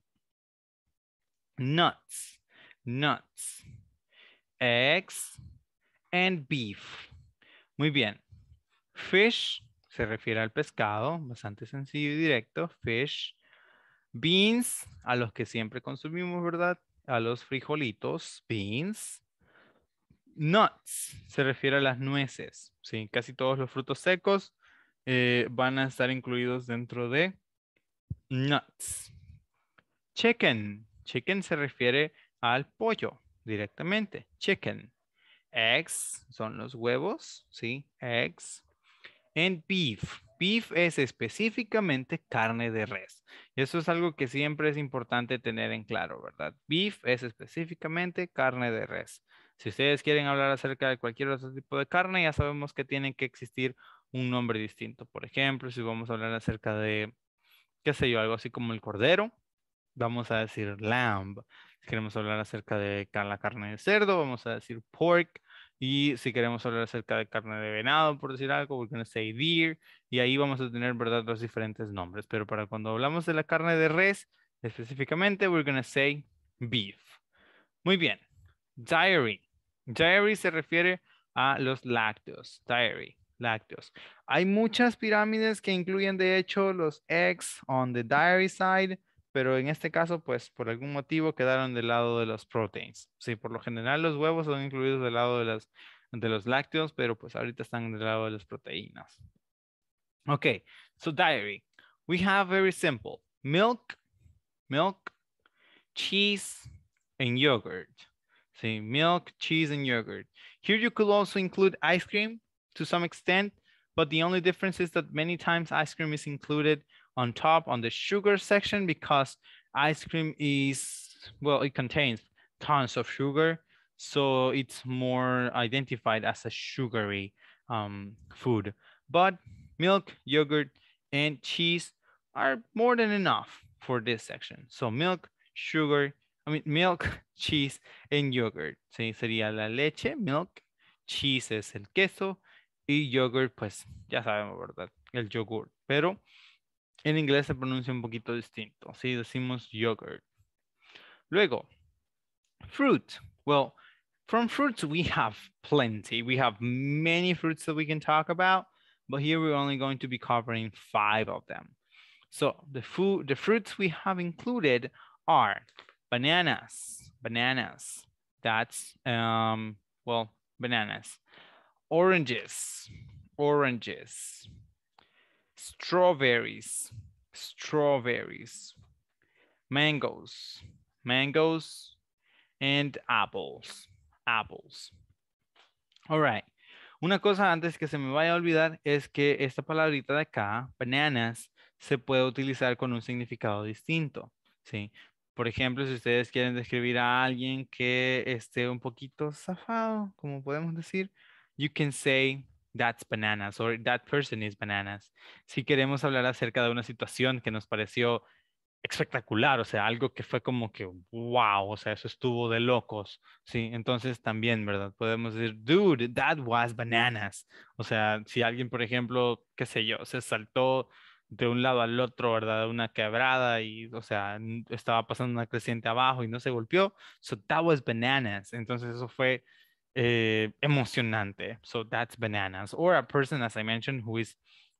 nuts, nuts, eggs, and beef. Muy bien. Fish se refiere al pescado, bastante sencillo y directo. Fish. Beans, a los que siempre consumimos, ¿verdad? a los frijolitos, beans. Nuts se refiere a las nueces. ¿sí? Casi todos los frutos secos eh, van a estar incluidos dentro de nuts. Chicken. Chicken se refiere al pollo directamente. Chicken. Eggs son los huevos, ¿sí? Eggs. And beef Beef es específicamente carne de res. Eso es algo que siempre es importante tener en claro, ¿verdad? Beef es específicamente carne de res. Si ustedes quieren hablar acerca de cualquier otro tipo de carne, ya sabemos que tiene que existir un nombre distinto. Por ejemplo, si vamos a hablar acerca de, qué sé yo, algo así como el cordero, vamos a decir lamb. Si queremos hablar acerca de la carne de cerdo, vamos a decir pork. Y si queremos hablar acerca de carne de venado, por decir algo, we're going to say deer. Y ahí vamos a tener, ¿verdad?, los diferentes nombres. Pero para cuando hablamos de la carne de res, específicamente, we're going to say beef. Muy bien. Diary. Diary se refiere a los lácteos. Diary. lácteos. Hay muchas pirámides que incluyen, de hecho, los eggs on the diary side pero en este caso, pues por algún motivo quedaron del lado de los proteins. Sí, por lo general los huevos son incluidos del lado de, las, los lácteos, pero pues ahorita están del lado de las proteínas. Ok, so diary. We have very simple milk, milk, cheese, and yogurt. Sí, milk, cheese, and yogurt. Here you could also include ice cream to some extent, but the only difference is that many times ice cream is included on top on the sugar section because ice cream is, well, it contains tons of sugar. So it's more identified as a sugary um, food. But milk, yogurt, and cheese are more than enough for this section. So milk, sugar, I mean milk, [LAUGHS] cheese, and yogurt. So sería la leche, milk, cheese es el queso, y yogurt, pues ya sabemos, ¿verdad? El yogurt. Pero En inglés se pronuncia un poquito distinto, ¿sí? Decimos yogurt. Luego, fruit. Well, from fruits, we have plenty. We have many fruits that we can talk about, but here we're only going to be covering five of them. So the, food, the fruits we have included are bananas, bananas. That's, um, well, bananas. Oranges, oranges. strawberries, strawberries, mangoes, mangoes, and apples, apples. All right. Una cosa antes que se me vaya a olvidar es que esta palabrita de acá, bananas, se puede utilizar con un significado distinto, ¿sí? Por ejemplo, si ustedes quieren describir a alguien que esté un poquito zafado, como podemos decir, you can say that's bananas or that person is bananas. Si queremos hablar acerca de una situación que nos pareció espectacular, o sea, algo que fue como que, wow, o sea, eso estuvo de locos, ¿sí? Entonces también, ¿verdad? Podemos decir, dude, that was bananas. O sea, si alguien, por ejemplo, qué sé yo, se saltó de un lado al otro, ¿verdad? Una quebrada y, o sea, estaba pasando una creciente abajo y no se golpeó, so that was bananas. Entonces eso fue uh, emocionante. So that's bananas. Or a person, as I mentioned, who is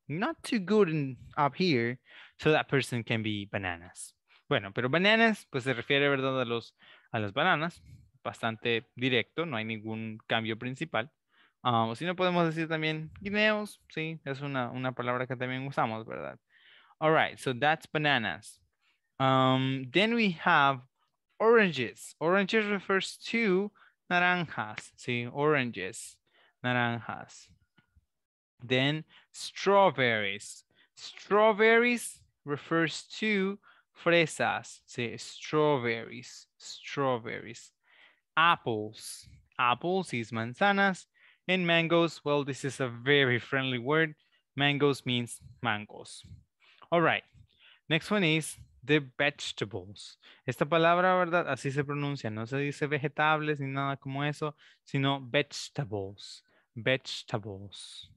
not too good in, up here, so that person can be bananas. Bueno, pero bananas, pues se refiere, ¿verdad?, a, los, a las bananas. Bastante directo, no hay ningún cambio principal. Uh, si no podemos decir también guineos, sí, es una, una palabra que también usamos, ¿verdad? All right, so that's bananas. Um, then we have oranges. Oranges refers to naranjas, sí, oranges, naranjas. Then strawberries. Strawberries refers to fresas, sí, strawberries, strawberries. Apples, apples is manzanas, and mangoes, well, this is a very friendly word. Mangoes means mangoes. All right, next one is de vegetables. Esta palabra, ¿verdad? Así se pronuncia, no se dice vegetables ni nada como eso, sino vegetables. Vegetables.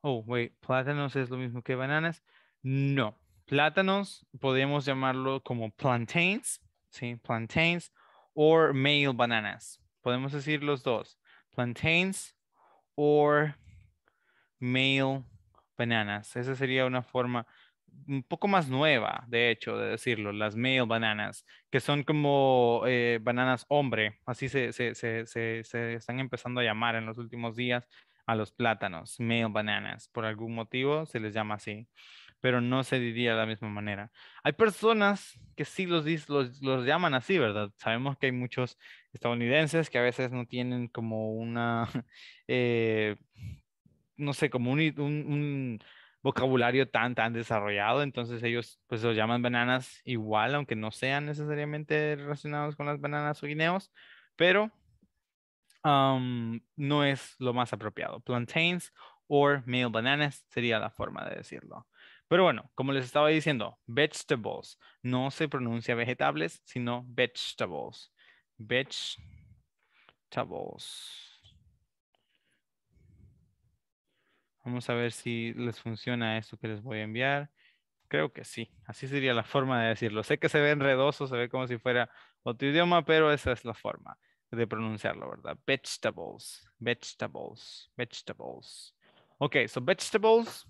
Oh, wait, plátanos es lo mismo que bananas. No, plátanos podemos llamarlo como plantains, ¿sí? Plantains or male bananas. Podemos decir los dos, plantains or male bananas. Esa sería una forma un poco más nueva, de hecho, de decirlo, las male bananas, que son como eh, bananas hombre, así se, están empezando a llamar en los últimos días a los plátanos, male bananas, por algún motivo se les llama así, pero no se diría de la misma manera. Hay personas que sí los, los, llaman así, ¿verdad? Sabemos que hay muchos estadounidenses que a veces no tienen como una, [LAUGHS] eh, no sé, como un vocabulario tan, tan desarrollado, entonces ellos pues los llaman bananas igual, aunque no sean necesariamente relacionados con las bananas o guineos, pero no es lo más apropiado. Plantains or male bananas sería la forma de decirlo. Pero bueno, como les estaba diciendo, vegetables no se pronuncia vegetables, sino vegetables. Vegetables. Vamos a ver si les funciona esto que les voy a enviar. Creo que sí. Así sería la forma de decirlo. Sé que se ve enredoso, se ve como si fuera otro idioma, pero esa es la forma de pronunciarlo, ¿verdad? Vegetables, vegetables, vegetables. Okay, so vegetables.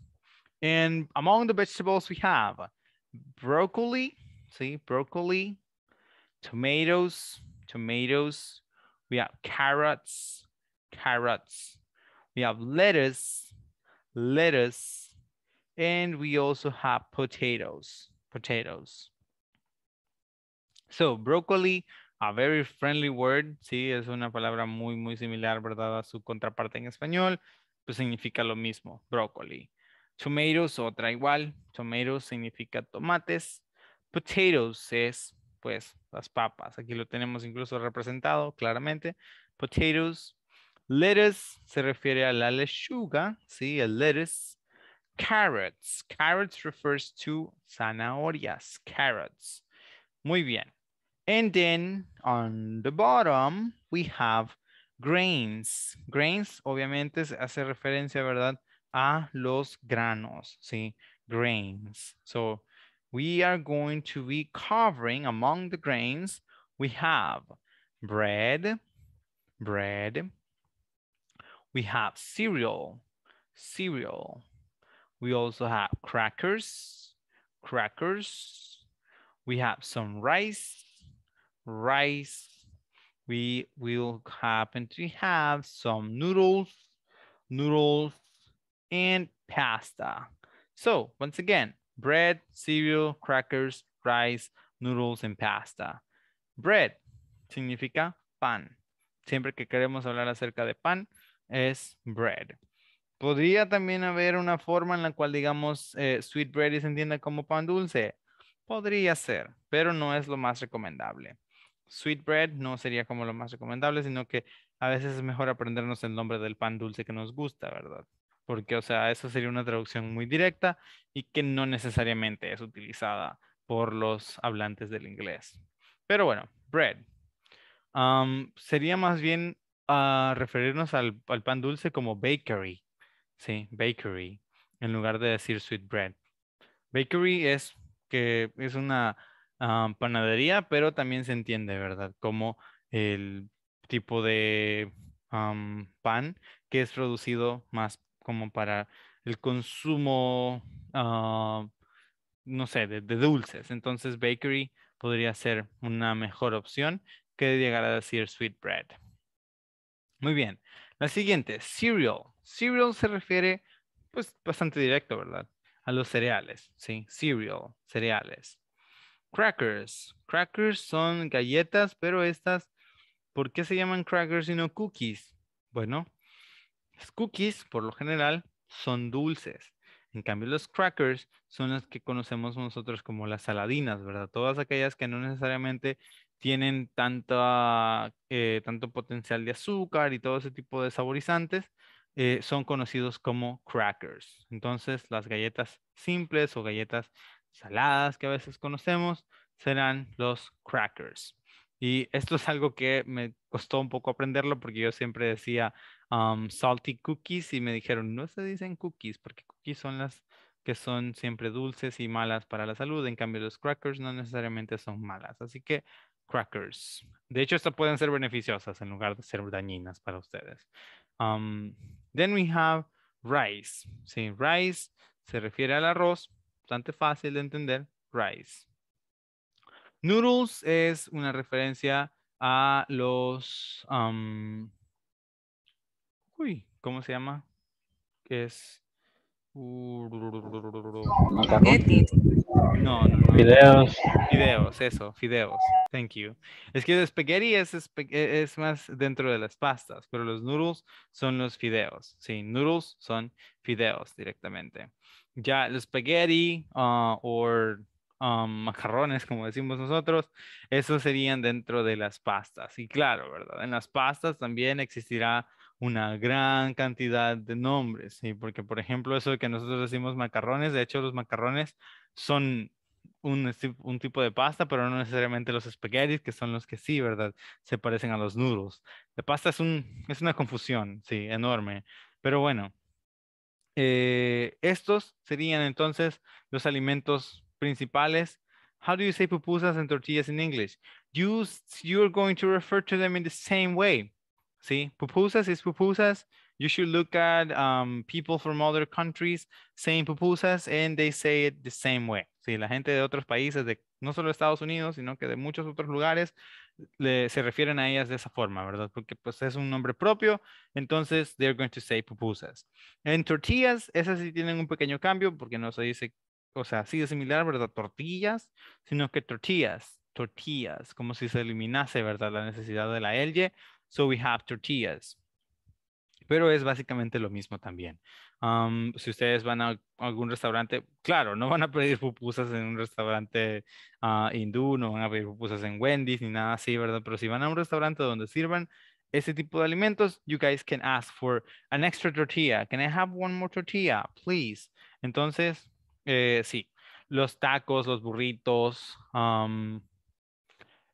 And among the vegetables we have broccoli, ¿sí? broccoli, tomatoes, tomatoes. We have carrots, carrots. We have lettuce, lettuce, and we also have potatoes, potatoes. So, broccoli, a very friendly word, sí, es una palabra muy, muy similar, ¿verdad? A su contraparte en español, pues significa lo mismo, broccoli. Tomatoes, otra igual, tomatoes significa tomates. Potatoes es, pues, las papas. Aquí lo tenemos incluso representado claramente. Potatoes, Lettuce se refiere a la lechuga, ¿sí? El lettuce. Carrots. Carrots refers to zanahorias, carrots. Muy bien. And then on the bottom, we have grains. Grains, obviamente, hace referencia, ¿verdad? A los granos, ¿sí? Grains. So, we are going to be covering among the grains, we have bread, bread, we have cereal, cereal. We also have crackers, crackers. We have some rice, rice. We will happen to have some noodles, noodles, and pasta. So once again, bread, cereal, crackers, rice, noodles, and pasta. Bread significa pan. Siempre que queremos hablar acerca de pan, es bread. Podría también haber una forma en la cual digamos eh, sweet bread y se entienda como pan dulce. Podría ser, pero no es lo más recomendable. Sweet bread no sería como lo más recomendable, sino que a veces es mejor aprendernos el nombre del pan dulce que nos gusta, ¿verdad? Porque, o sea, eso sería una traducción muy directa y que no necesariamente es utilizada por los hablantes del inglés. Pero bueno, bread. sería más bien a referirnos al, pan dulce como bakery, ¿sí? Bakery, en lugar de decir sweet bread. Bakery es que es una ah, panadería, pero también se entiende, ¿verdad? Como el tipo de pan que es producido más como para el consumo, ah, no sé, de, de dulces. Entonces, bakery podría ser una mejor opción que llegar a decir sweet bread. Muy bien. La siguiente, cereal. Cereal se refiere, pues, bastante directo, ¿verdad? A los cereales, ¿sí? Cereal, cereales. Crackers. Crackers son galletas, pero estas, ¿por qué se llaman crackers y no cookies? Bueno, cookies, por lo general, son dulces. En cambio, los crackers son las que conocemos nosotros como las saladinas, ¿verdad? Todas aquellas que no necesariamente tienen eh, tanto potencial de azúcar y todo ese tipo de saborizantes, eh, son conocidos como crackers. Entonces, las galletas simples o galletas saladas que a veces conocemos serán los crackers. Y esto es algo que me costó un poco aprenderlo porque yo siempre decía um, salty cookies y me dijeron, no se dicen cookies porque cookies son las que son siempre dulces y malas para la salud. En cambio, los crackers no necesariamente son malas. Así que crackers. De hecho, estas pueden ser beneficiosas en lugar de ser dañinas para ustedes. Um, then we have rice. Sí, rice se refiere al arroz, bastante fácil de entender, rice. Noodles es una referencia a los... Um, uy, ¿cómo se llama? Que es no, no, Fideos. Fideos, eso, fideos. Thank you. Es que el spaghetti e, es, más dentro de las pastas, pero los noodles son los fideos. Sí, noodles son fideos directamente. Ya el spaghetti uh, o um, macarrones, como decimos nosotros, esos serían dentro de las pastas. Y claro, ¿verdad? En las pastas también existirá una gran cantidad de nombres, porque por ejemplo eso de que nosotros decimos macarrones, de hecho los macarrones son un, tipo de pasta, pero no necesariamente los espaguetis, que son los que sí, ¿verdad? Se parecen a los noodles. La pasta es, una confusión, sí, enorme. Pero bueno, eh, estos serían entonces los alimentos principales. How do you say pupusas and tortillas in English? You, you're going to refer to them in the same way. ¿Sí? pupusas es pupusas. You should look at um, people from other countries saying pupusas and they say it the same way. Sí, la gente de otros países, de no solo Estados Unidos, sino que de muchos otros lugares, se refieren a ellas de esa forma, ¿verdad? Porque pues es un nombre propio, entonces they're going to say pupusas. En tortillas, esas sí tienen un pequeño cambio porque no se dice, o sea, sí es similar, ¿verdad? Tortillas, sino que tortillas, tortillas, como si se eliminase, ¿verdad? La necesidad de la L, So we have tortillas. Pero es básicamente lo mismo también. si ustedes van a algún restaurante, claro, no van a pedir pupusas en un restaurante ah, hindú, no van a pedir pupusas en Wendy's ni nada así, ¿verdad? Pero si van a un restaurante donde sirvan ese tipo de alimentos, you guys can ask for an extra tortilla. Can I have one more tortilla, please? Entonces, eh, sí, los tacos, los burritos, um,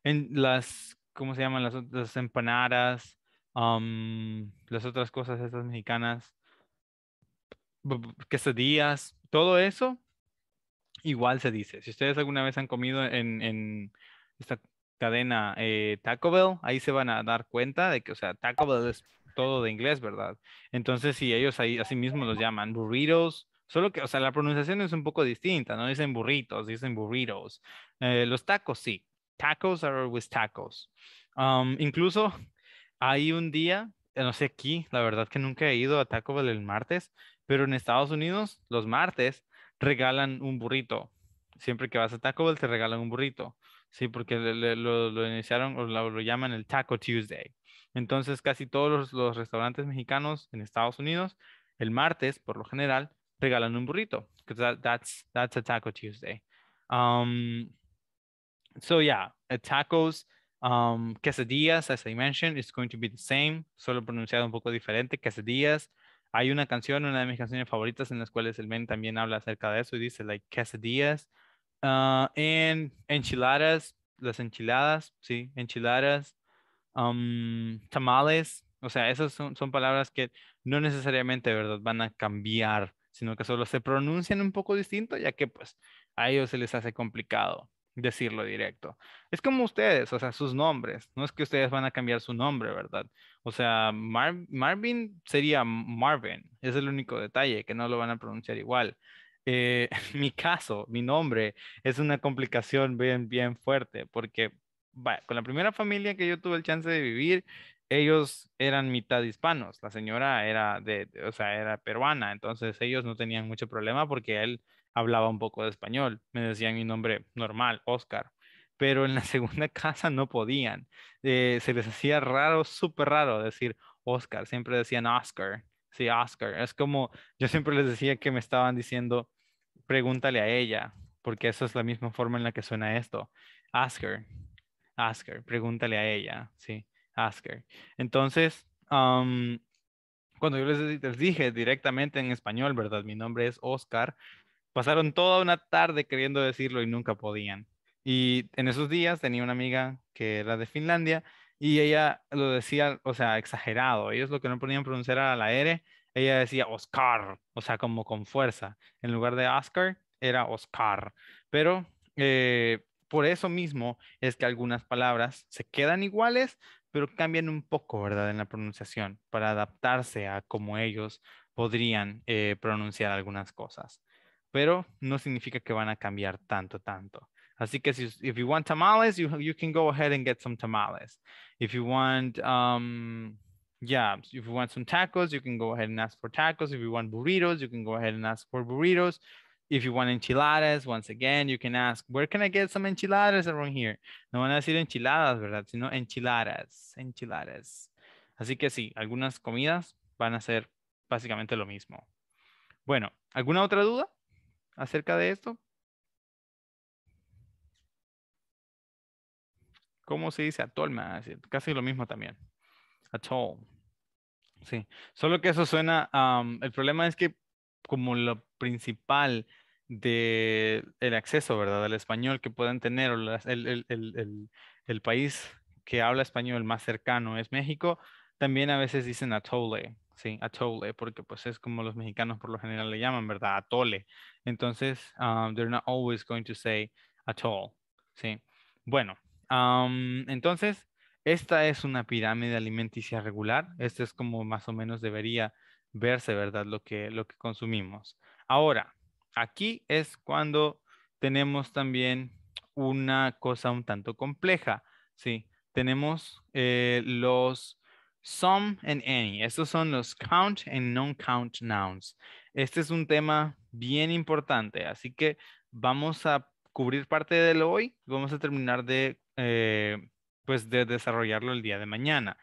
en las ¿cómo se llaman las otras empanadas? las otras cosas esas mexicanas, quesadillas, todo eso, igual se dice. Si ustedes alguna vez han comido en, esta cadena eh, Taco Bell, ahí se van a dar cuenta de que, o sea, Taco Bell es todo de inglés, ¿verdad? Entonces, si ellos ahí así mismo los llaman burritos, solo que, o sea, la pronunciación es un poco distinta, no dicen burritos, dicen burritos. Eh, los tacos sí, tacos are always tacos. Um, incluso hay un día, eh, no sé aquí, la verdad que nunca he ido a Taco Bell el martes, pero en Estados Unidos los martes regalan un burrito. Siempre que vas a Taco Bell te regalan un burrito. Sí, porque lo, iniciaron o lo, llaman el Taco Tuesday. Entonces, casi todos los, restaurantes mexicanos en Estados Unidos, el martes, por lo general, regalan un burrito. That, that's, that's Taco Tuesday. Um, so yeah, tacos, um, quesadillas, as I mentioned, it's going to be the same, solo pronunciado un poco diferente, quesadillas. Hay una canción, una de mis canciones favoritas en las cuales el men también habla acerca de eso y dice like quesadillas. Uh, and enchiladas, las enchiladas, sí, enchiladas, um, tamales, o sea, esas son, son palabras que no necesariamente, ¿verdad? Van a cambiar, sino que solo se pronuncian un poco distinto, ya que pues a ellos se les hace complicado decirlo directo. Es como ustedes, o sea, sus nombres. No es que ustedes van a cambiar su nombre, ¿verdad? O sea, Marvin sería Marvin. Es el único detalle, que no lo van a pronunciar igual. Eh, [LAUGHS] mi caso, mi nombre, es una complicación bien, bien fuerte, porque va con la primera familia que yo tuve el chance de vivir, ellos eran mitad hispanos. La señora era de, o sea, era peruana, entonces ellos no tenían mucho problema porque él hablaba un poco de español, me decían mi nombre normal, Oscar, pero en la [LAUGHS] segunda casa no podían, eh, se les hacía raro, súper raro decir Oscar, siempre decían Oscar, sí, Oscar, es como yo siempre les decía que me estaban diciendo, pregúntale a ella, porque esa es la misma forma en la que suena esto, Oscar, Oscar, pregúntale a ella, sí, Oscar. Entonces, cuando yo les, les, dije directamente en español, ¿verdad? Mi nombre es Oscar, Pasaron toda una tarde queriendo decirlo y nunca podían. Y en esos días tenía una amiga que era de Finlandia y ella lo decía, o sea, exagerado. Ellos lo que no podían pronunciar era la R, ella decía Oscar, o sea, como con fuerza. En lugar de Oscar, era Oscar. Pero eh, por eso mismo es que algunas palabras se quedan iguales, pero cambian un poco, ¿verdad? En la pronunciación, para adaptarse a cómo ellos podrían eh, pronunciar algunas cosas pero no significa que van a cambiar tanto, tanto. Así que si if you want tamales, you, you can go ahead and get some tamales. If you want, um, yeah, if you want some tacos, you can go ahead and ask for tacos. If you want burritos, you can go ahead and ask for burritos. If you want enchiladas, once again, you can ask, where can I get some enchiladas around here? No van a decir enchiladas, ¿verdad? Sino enchiladas, enchiladas. Así que sí, algunas comidas van a ser básicamente lo mismo. Bueno, ¿alguna otra duda? acerca de esto? ¿Cómo se dice atol? Casi lo mismo también. Atol. Sí, solo que eso suena, el problema es que como lo principal de el acceso, ¿verdad? Al español que pueden tener el, el, país que habla español más cercano es México, también a veces dicen atole. Sí, atole, porque pues es como los mexicanos por lo general le llaman, ¿verdad? Atole. Entonces, um, they're not always going to say atole. Sí. Bueno, um, entonces, esta es una pirámide alimenticia regular. Este es como más o menos debería verse, ¿verdad? Lo que, lo que consumimos. Ahora, aquí es cuando tenemos también una cosa un tanto compleja, ¿sí? Tenemos eh, los some and any. Estos son los count and non-count nouns. Este es un tema bien importante, así que vamos a cubrir parte de lo hoy. Vamos a terminar de, eh, pues de desarrollarlo el día de mañana.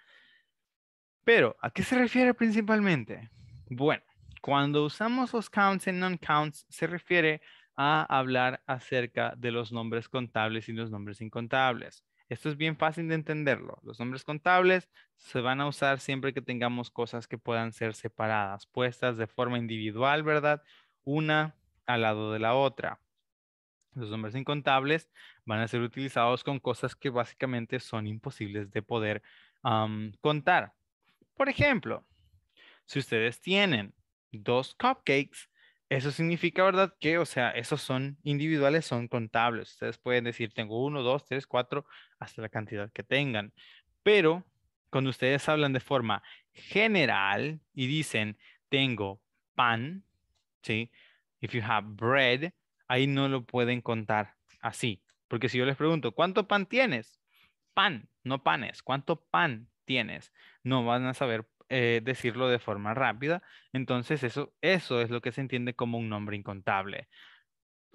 Pero, ¿a qué se refiere principalmente? Bueno, cuando usamos los counts y non-counts, se refiere a hablar acerca de los nombres contables y los nombres incontables. Esto es bien fácil de entenderlo. Los nombres contables se van a usar siempre que tengamos cosas que puedan ser separadas, puestas de forma individual, ¿verdad? Una al lado de la otra. Los nombres incontables van a ser utilizados con cosas que básicamente son imposibles de poder contar. Por ejemplo, si ustedes tienen dos cupcakes, eso significa, ¿verdad? Que, o sea, esos son individuales, son contables. Ustedes pueden decir, tengo uno, dos, tres, cuatro, hasta la cantidad que tengan. Pero cuando ustedes hablan de forma general y dicen, tengo pan, ¿sí? If you have bread, ahí no lo pueden contar así. Porque si yo les pregunto, ¿cuánto pan tienes? Pan, no panes. ¿Cuánto pan tienes? No van a saber eh, decirlo de forma rápida. Entonces, eso, es lo que se entiende como un nombre incontable.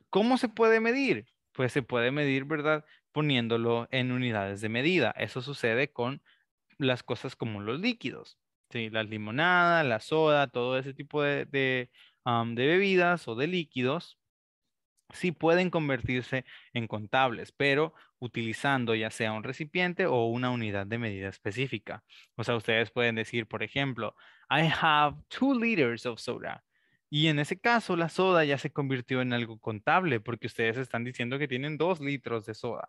¿Cómo se puede medir? Pues se puede medir, ¿verdad? Poniéndolo en unidades de medida. Eso sucede con las cosas como los líquidos. Sí, limonada la soda, todo ese tipo de bebidas o de líquidos sí pueden convertirse en contables, pero utilizando ya sea un recipiente o una unidad de medida específica. O sea, ustedes pueden decir, por ejemplo, I have two liters of soda. Y en ese caso, la soda ya se convirtió en algo contable porque ustedes están diciendo que tienen dos litros de soda.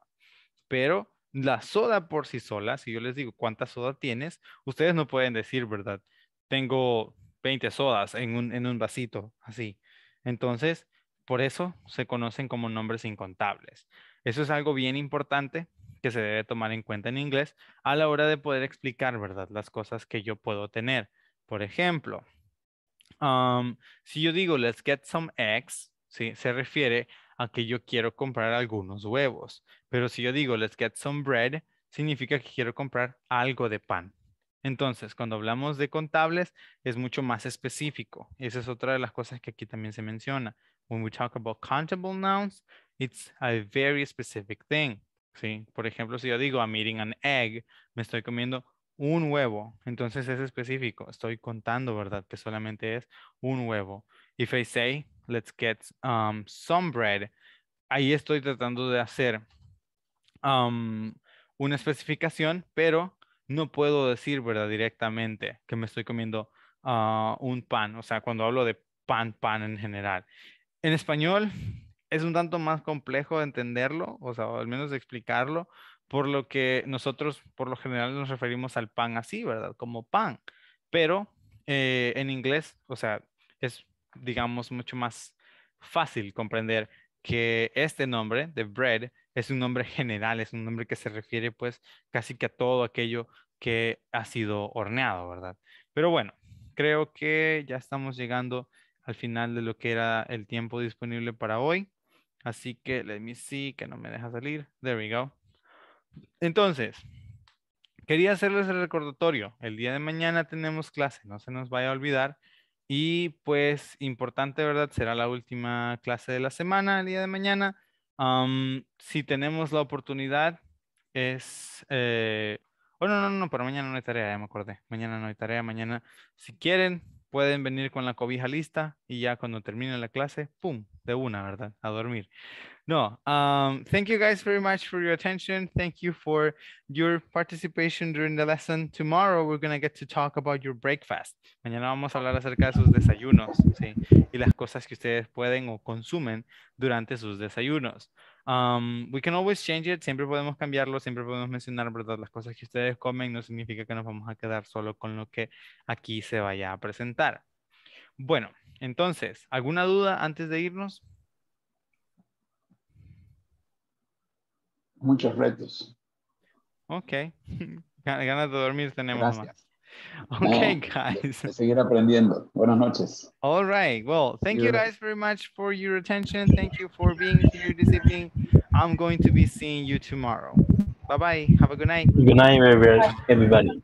Pero la soda por sí sola, si yo les digo cuánta soda tienes, ustedes no pueden decir, ¿verdad? Tengo 20 sodas en un, en un vasito, así. Entonces, por eso se conocen como nombres incontables. Eso es algo bien importante que se debe tomar en cuenta en inglés a la hora de poder explicar, ¿verdad? Las cosas que yo puedo tener. Por ejemplo, si yo digo, let's get some eggs, se refiere a que yo quiero comprar algunos huevos. Pero si yo digo, let's get some bread, significa que quiero comprar algo de pan. Entonces, cuando hablamos de contables, es mucho más específico. Esa es otra de las cosas que aquí también se menciona when we talk about countable nouns, it's a very specific thing. ¿sí? Por ejemplo, si yo digo, I'm eating an egg, me estoy comiendo un huevo. Entonces es específico. Estoy contando, ¿verdad? Que solamente es un huevo. If I say, let's get um, some bread, ahí estoy tratando de hacer um, una especificación, pero no puedo decir, ¿verdad? Directamente que me estoy comiendo ah, un pan. O sea, cuando hablo de pan, pan en general. En español es un tanto más complejo entenderlo, o sea, al menos explicarlo, por lo que nosotros por lo general nos referimos al pan así, ¿verdad? Como pan, pero eh, en inglés, o sea, es, digamos, mucho más fácil comprender que este nombre de bread es un nombre general, es un nombre que se refiere pues casi que a todo aquello que ha sido horneado, ¿verdad? Pero bueno, creo que ya estamos llegando al final de lo que era el tiempo disponible para hoy. Así que let me see, que no me deja salir. There we go. Entonces, quería hacerles el recordatorio. El día de mañana tenemos clase, no se nos vaya a olvidar. Y pues, importante, ¿verdad? Será la última clase de la semana, el día de mañana. si tenemos la oportunidad, es... Eh... Oh, no, no, no, para mañana no hay tarea, ya me acordé. Mañana no hay tarea, mañana, si quieren, pueden venir con la cobija lista y ya cuando terminen la clase, ¡pum! De una, ¿verdad? A dormir. No, um, thank you guys very much for your attention. Thank you for your participation during the lesson. Tomorrow we're going to get to talk about your breakfast. Mañana vamos a hablar acerca de sus desayunos ¿sí? y las cosas que ustedes pueden o consumen durante sus desayunos we can always change it, siempre podemos cambiarlo, siempre podemos mencionar, ¿verdad? Las cosas que ustedes comen no significa que nos vamos a quedar solo con lo que aquí se vaya a presentar. Bueno, entonces, ¿alguna duda antes de irnos? Muchos retos. Ok, [LAUGHS] ganas de dormir tenemos. Más. [LAUGHS] Okay, no, guys. Seguir aprendiendo. Buenas noches. All right. Well, thank you you guys very much for your attention. Thank you for being here this evening. I'm going to be seeing you tomorrow. Bye-bye. Have a good night. Good night, everybody.